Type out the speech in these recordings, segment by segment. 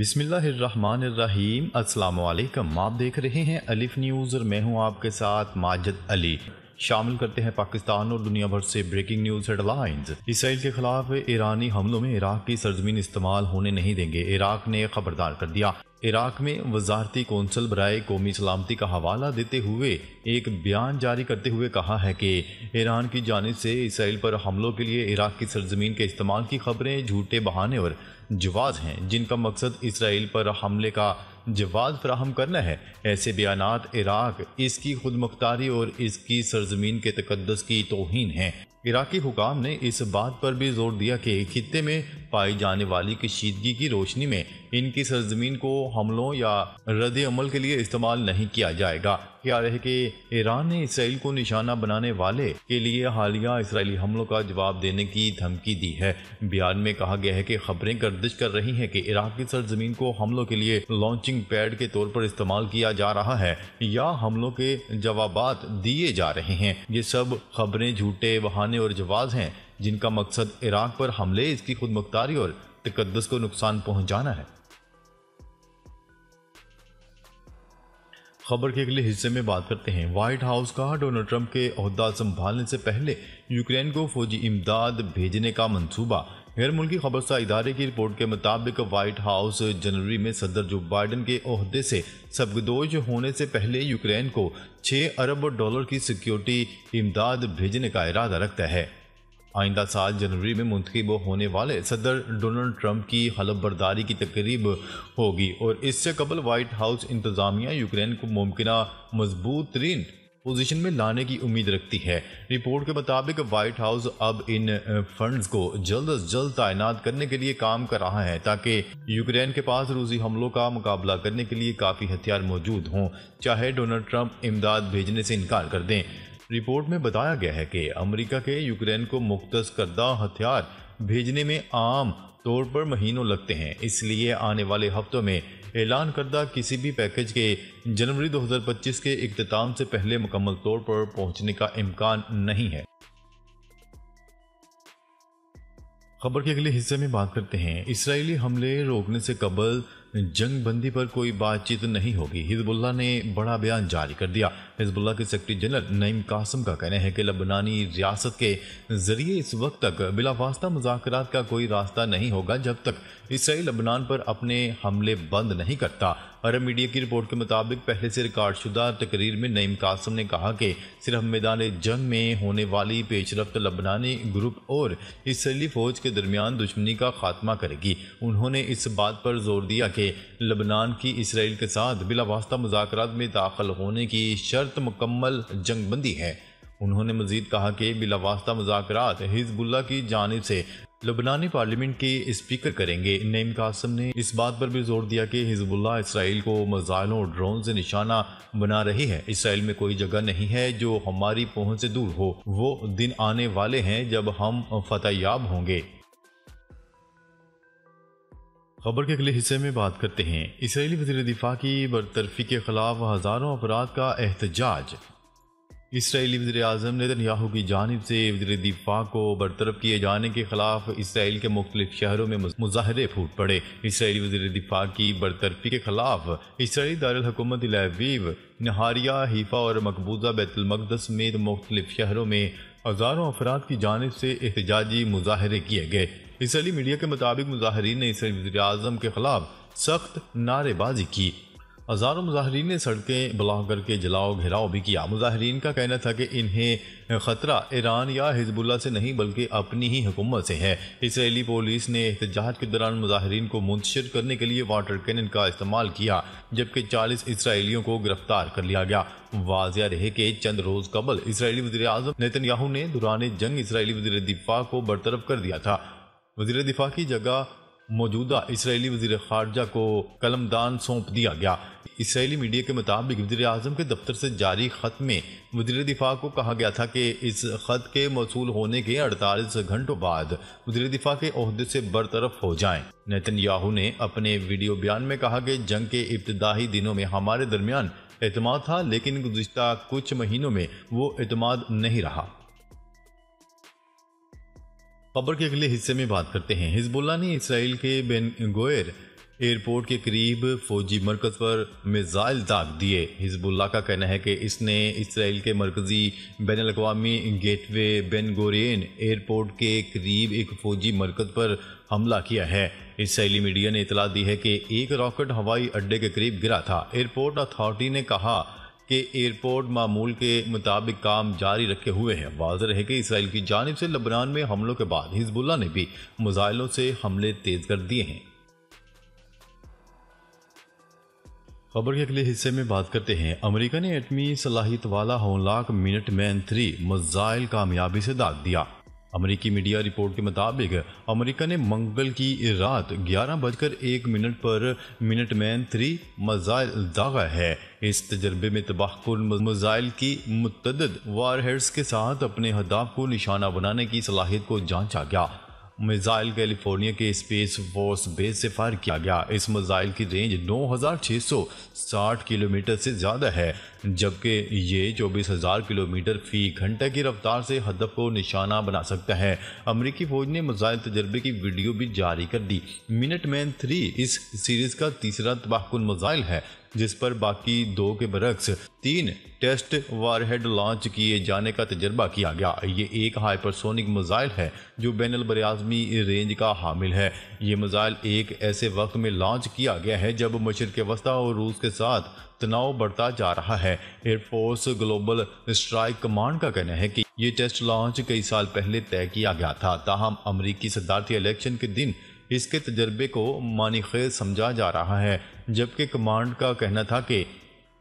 बिसमीम् अल्लाम आप देख रहे हैं अलिफ न्यूज़ और मैं हूं आपके साथ माजद अली शामिल करते हैं पाकिस्तान और दुनिया भर से ब्रेकिंग न्यूज़ हेडलाइंस इसराइल के खिलाफ ईरानी हमलों में इराक की सरजमीन इस्तेमाल होने नहीं देंगे इराक ने खबरदार कर दिया इराक में वजारती कौंसल बरए कौमी सलामती का हवाला देते हुए एक बयान जारी करते हुए कहा है कि ईरान की जानब से इसराइल पर हमलों के लिए इराक की सरजमीन के इस्तेमाल की खबरें झूठे बहाने और जवाज हैं जिनका मकसद इसराइल पर हमले का जवाब फ्राहम करना है ऐसे बयान इराक इसकी खुद मुख्तारी और इसकी सरजमीन के तकदस की तोहन है इराकी हुकाम ने इस बात पर भी जोर दिया कि खत्े में पाई जाने वाली कशीदगी की रोशनी में इनकी सरजमीन को हमलों या रद्द अमल के लिए इस्तेमाल नहीं किया जाएगा ख्याल है कि ईरान ने इसराइल को निशाना बनाने वाले के लिए हालिया इसराइली हमलों का जवाब देने की धमकी दी है बयान में कहा गया है कि खबरें गर्दिश कर रही हैं कि इराक की सरजमीन को हमलों के लिए लॉन्चिंग पैड के तौर पर इस्तेमाल किया जा रहा है या हमलों के जवाब दिए जा रहे हैं ये सब खबरें झूठे बहाने और जवाब हैं जिनका मकसद इराक पर हमले इसकी खुद मुख्तारी और तकदस को नुकसान पहुंचाना है खबर के अगले हिस्से में बात करते हैं व्हाइट हाउस का डोनाल्ड ट्रंप के अहदा संभालने से पहले यूक्रेन को फौजी इमदाद भेजने का मंसूबा गैर मुल्की खबरसा इदारे की रिपोर्ट के मुताबिक व्हाइट हाउस जनवरी में सदर जो बाइडन के अहदे से सबगदोज होने से पहले यूक्रेन को 6 अरब डॉलर की सिक्योरिटी इमदाद भेजने का इरादा रखता है आइंदा साल जनवरी में मुंतब होने वाले सदर डोनल्ड ट्रंप की हलफ बर्दारी की तकरीब होगी और इससे कबल वाइट हाउस इंतज़ामिया यूक्रेन को मुमकिन मजबूत तरीन पोजीशन में लाने की उम्मीद रखती है रिपोर्ट के मुताबिक वाइट हाउस अब इन फंड्स को जल्द अज जल्द तैनात करने के लिए काम कर रहा है ताकि यूक्रेन के पास रूसी हमलों का मुकाबला करने के लिए काफ़ी हथियार मौजूद हों चाहे डोनाल्ड ट्रंप इमदाद भेजने से इनकार कर दें रिपोर्ट में बताया गया है कि अमेरिका के यूक्रेन को मुख्त करदा हथियार भेजने में आम तौर पर महीनों लगते हैं इसलिए आने वाले हफ्तों में ऐलान करदा किसी भी पैकेज के जनवरी 2025 के अख्ताम से पहले मुकम्मल तौर पर पहुंचने का इम्कान नहीं है खबर के अगले हिस्से में बात करते हैं इसराइली हमले रोकने से कबल जंग बंदी पर कोई बातचीत नहीं होगी हिजबुल्ला ने बड़ा बयान जारी कर दिया हिजबुल्ला के सेक्रेटरी जनरल नईम कासम का कहना है कि लबनानी रियासत के जरिए इस वक्त तक बिलावास्ता मुजात का कोई रास्ता नहीं होगा जब तक इसराइल लबनान पर अपने हमले बंद नहीं करता अरब मीडिया की रिपोर्ट के मुताबिक पहले से रिकॉर्ड शुदा तकरीर में नईम कासम ने कहा कि सिर्फ मैदान जंग में होने वाली पेशरफ लबनानी ग्रुप और इसराइली फ़ौज के दरमियान दुश्मनी का खात्मा करेगी उन्होंने इस बात पर जोर दिया कि लबनान की इसराइल के साथ बिलावास्ता मुजाकर में दाखिल होने की शर्त मुकम्मल जंगबंदी है उन्होंने मजीद कहा कि बिलावास्ता मुजाकर हिजबुल्ला की जानब से लबनानी पार्लियामेंट के स्पीकर करेंगे नईम कासम ने इस बात पर भी जोर दिया कि हिजबुल्ला इसराइल को मिज़ाइलों और ड्रोन से निशाना बना रही है इसराइल में कोई जगह नहीं है जो हमारी पहुंच से दूर हो वो दिन आने वाले हैं जब हम याब होंगे खबर के अगले हिस्से में बात करते हैं इसराइली वजी दिफा की बरतरफी के खिलाफ हज़ारों अफराद का एहतजाज इसराइली वजी अजम ने नेतन्याहू की जानब से वजर दिफा को बरतरफ किए जाने के खिलाफ इसराइल के मुख्तलिफ शहरों में मुजाहरे फूट पड़े इसराइली वजी दिफा की बरतरफी के खिलाफ इसराइली दारकूमत लहवीव नहारिया हीफा और मकबूजा बैतुलमकदस समेत मुख्तलिफ शहरों में हज़ारों अफराद की जानब से एहतजाजी मुजाहरे किए गए इसराइली मीडिया के मुताबिक मुजाहरीन ने इसराइली वजी अजम के खिलाफ सख्त नारेबाजी की हज़ारों मुजाहरीन ने सड़कें ब्लॉक करके जलाओ घिराव भी किया मुजाहरीन का कहना था कि इन्हें ख़तरा ईरान या हिजबुल्ला से नहीं बल्कि अपनी ही हुकूमत से है इसराइली पुलिस ने एहतजाज के दौरान मुजाहरीन को मुंतशिर करने के लिए वाटर कैनन का इस्तेमाल किया जबकि चालीस इसराइलियों को गिरफ्तार कर लिया गया वाजिया रहे कि चंद रोज कबल इसराइली वजी अजम नेतन याहू ने दौरान जंग इसराइली वजी दिफा को बरतरफ कर दिया था वजी दिफा की जगह मौजूदा इसराइली वजीर खारजा को कलमदान सौंप दिया गया इसराइली मीडिया के मुताबिक वजी अजम के दफ्तर से जारी ख़त में वजी दिफा को कहा गया था कि इस ख़त के मौसू होने के अड़तालीस घंटों बाद वजी दिफा के अहदे से बरतरफ हो जाएं। नितिन याहू ने अपने वीडियो बयान में कहा कि जंग के इब्तदाही दिनों में हमारे दरमियान अतमाद था लेकिन गुजशत कुछ महीनों में वो एतम नहीं रहा खबर के अगले हिस्से में बात करते हैं हिजबुल्ला ने इसराइल के बेन गोयर एयरपोर्ट के करीब फौजी मरकज पर मिज़ाइल दाग दिए हिजबुल्ला का कहना है कि इसने इसराइल के मरकज़ी बैन अवी गेटवे बेन गोरेन एयरपोर्ट के करीब एक फौजी मरकज पर हमला किया है इसराइली मीडिया ने इतला दी है कि एक रॉकेट हवाई अड्डे के करीब गिरा था एयरपोर्ट अथॉरिटी ने कहा कि एयरपोर्ट मामूल के मुताबिक काम जारी रखे हुए हैं वाज है कि इसराइल की जानब से लबनान में हमलों के बाद हिजबुल्ला ने भी मिज़ाइलों से हमले तेज कर दिए हैं खबर के अगले हिस्से में बात करते हैं अमेरिका ने एटमी सलाहित वाला होलाक मिनट मैन थ्री मिज़ाइल कामयाबी से दाग दिया अमेरिकी मीडिया रिपोर्ट के मुताबिक अमेरिका ने मंगल की रात ग्यारह बजकर एक मिनट पर मिनट मैन थ्री मजाइल दागा है इस तजर्बे में तबाहकुन मजाइल की मुतद वारहेड्स के साथ अपने हदाफ को निशाना बनाने की सलाहियत को जांचा गया मिसाइल कैलिफोर्निया के स्पेस फोर्स बेस से फायर किया गया इस मिसाइल की रेंज 9,660 किलोमीटर से ज़्यादा है जबकि ये 24,000 किलोमीटर फी घंटे की रफ्तार से हदफ को निशाना बना सकता है अमरीकी फौज ने मिसाइल तजर्बे की वीडियो भी जारी कर दी मिनट मैन थ्री इस सीरीज़ का तीसरा तबाहकुन मिसाइल है जिस पर बाकी दो के बरक्स तीन टेस्ट वारहेड लॉन्च किए जाने का तजर्बा किया गया ये एक हाइपरसोनिक मिज़ाइल है जो बैन बरआज़मी रेंज का हामिल है ये मिज़ाइल एक ऐसे वक्त में लॉन्च किया गया है जब मशरक वस्ता और रूस के साथ तनाव बढ़ता जा रहा है एयरफोर्स ग्लोबल स्ट्राइक कमांड का कहना है कि ये टेस्ट लॉन्च कई साल पहले तय किया गया था ताहम अमरीकी सदारती इलेक्शन के दिन इसके तजर्बे को मानी खेज समझा जा रहा है जबकि कमांड का कहना था कि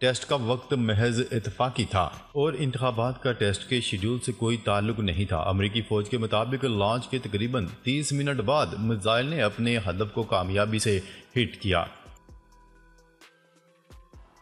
टेस्ट का वक्त महज इतफाकी था और इंतबात का टेस्ट के शेड्यूल से कोई ताल्लुक नहीं था अमरीकी फ़ौज के मुताबिक लॉन्च के तकरीबन 30 मिनट बाद मिज़ाइल ने अपने हदफ को कामयाबी से हिट किया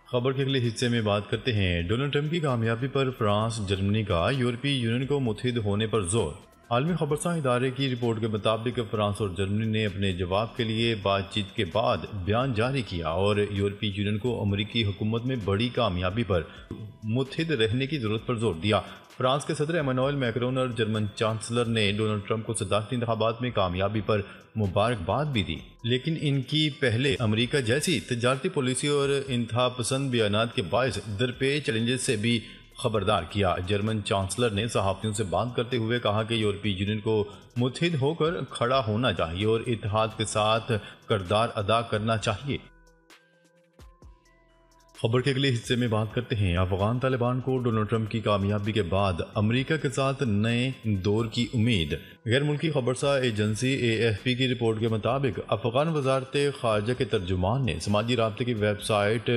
खबर के अगले हिस्से में बात करते हैं डोनाल्ड ट्रंप की कामयाबी पर फ्रांस जर्मनी का यूरोपीय यूनियन को मुतहद होने पर जोर आलमी खबरसा इदारे की रिपोर्ट के मुताबिक फ्रांस और जर्मनी ने अपने जवाब के लिए बातचीत के बाद बयान जारी किया और यूरोपीय यूनियन को अमरीकी हुकूमत में बड़ी कामयाबी पर मुतहद रहने की ज़रूरत पर जोर दिया फ्रांस के सदर एमानोल मैक्रोन और जर्मन चांसलर ने डोनाल्ड ट्रंप को सदारती इंतबात में कामयाबी पर मुबारकबाद भी दी लेकिन इनकी पहले अमरीका जैसी तजारती पॉलिसी और इंतहा पसंद बयान के बायस दरपेश चैलेंजेस से भी खबरदार किया जर्मन चांसलर ने सहाफ़ियों से बात करते हुए कहा कि यूरोपीय यूनियन को मुतहद होकर खड़ा होना चाहिए और इतिहाद के साथ करदार अदा करना चाहिए खबर के अगले हिस्से में बात करते हैं अफगान तालिबान को डोनाल्ड ट्रंप की कामयाबी के बाद अमेरिका के साथ नए दौर की उम्मीद गैर मुल्की खबरसा एजेंसी एएफपी एफ पी की रिपोर्ट के मुताबिक अफगान वजारत खारजा के तर्जुमान ने समाजी रबते की वेबसाइट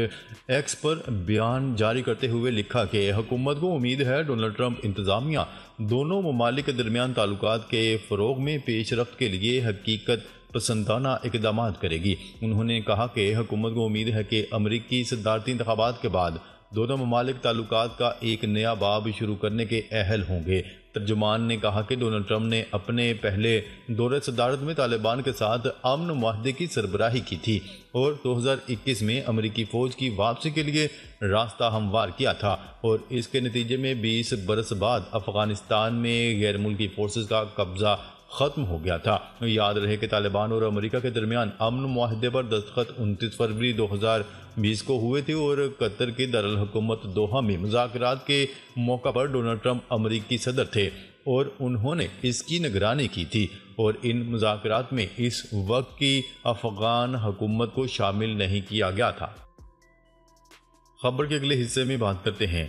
एक्स पर बयान जारी करते हुए लिखा कि हुकूमत को उम्मीद है डोनाल्ड ट्रंप इंतजामिया दोनों ममालिक के दरमियान ताल्लुक के फ़रोग में पेशरफ के लिए हकीकत पसंदाना इकदाम करेगी उन्होंने कहा कि हुकूमत को उम्मीद है कि अमरीकी सदारती इंतबात के बाद दोनों ममालिक ताल्लुक का एक नया बाब शुरू करने के अहल होंगे तर्जुमान ने कहा कि डोनाल्ड ट्रंप ने अपने पहले दौरे सदारत में तालिबान के साथ अमन माहदे की सरबराही की थी और 2021 में अमरीकी फ़ौज की वापसी के लिए रास्ता हमवार किया था और इसके नतीजे में 20 बरस बाद अफ़गानिस्तान में गैर मुल्की फोर्स का कब्ज़ा ख़त्म हो गया था याद रहे कि तालिबान और अमेरिका के दरमियान अमन माहदे पर दस्तखत उनतीस फरवरी दो हज़ार बीस को हुए थे और कतर की दरलकूमत दोहा में मुजाकर के मौका पर डोनाल्ड ट्रंप अमरीकी सदर थे और उन्होंने इसकी निगरानी की थी और इन मुजाकर में इस वक्त की अफगान हुकूमत को शामिल नहीं किया गया था खबर के अगले हिस्से में बात करते हैं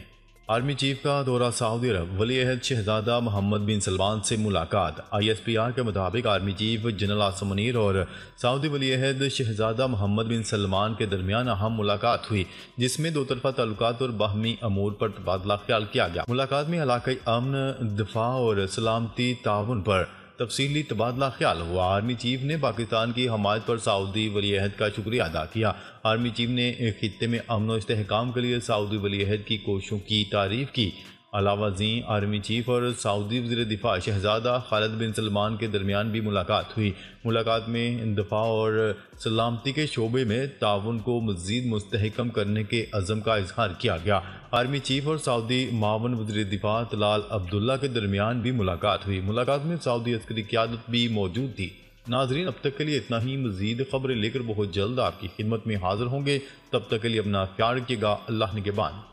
आर्मी चीफ का दौरा सऊदी अरब वली अहद शहजादा मोहम्मद बिन सलमान से मुलाकात आई एस पी आर के मुताबिक army chief general Asim Munir और सऊदी वली अहद शहजादा मोहम्मद बिन सलमान के दरमियान अहम मुलाकात हुई जिसमें दो तरफा ताल्लुक और बाहमी अमूर पर तबादला ख्याल किया गया मुलाकात में इलाकई अमन दफा और सलामती ताउन पर तफसीली तबादला ख्याल हुआ आर्मी चीफ ने पाकिस्तान की हमायत पर सऊदी वलीहद का शुक्रिया अदा किया आर्मी चीफ ने खत्े में अमन व इसकाम के लिए सऊदी वलीहद की कोशिशों की तारीफ की अलावाजी आर्मी चीफ और सऊदी वजी दिफा शहजादा खालद बिन सलमान के दरमियान भी मुलाकात हुई मुलाकात में दफा और सलामती के शोबे में ताउन को मज़ीद मस्तकम करने के अज़म का इजहार किया गया आर्मी चीफ और सऊदी मावन वजी दिफा तलाल अब्दुल्ला के दरमियान भी मुलाकात हुई मुलाकात में सऊदी अस्करी क्यादत भी मौजूद थी नाजरीन अब तक के लिए इतना ही मजीद खबरें लेकर बहुत जल्द आपकी खिदमत में हाजिर होंगे तब तक के लिए अपना प्यार रखिएगा अल्लाह ने के बाद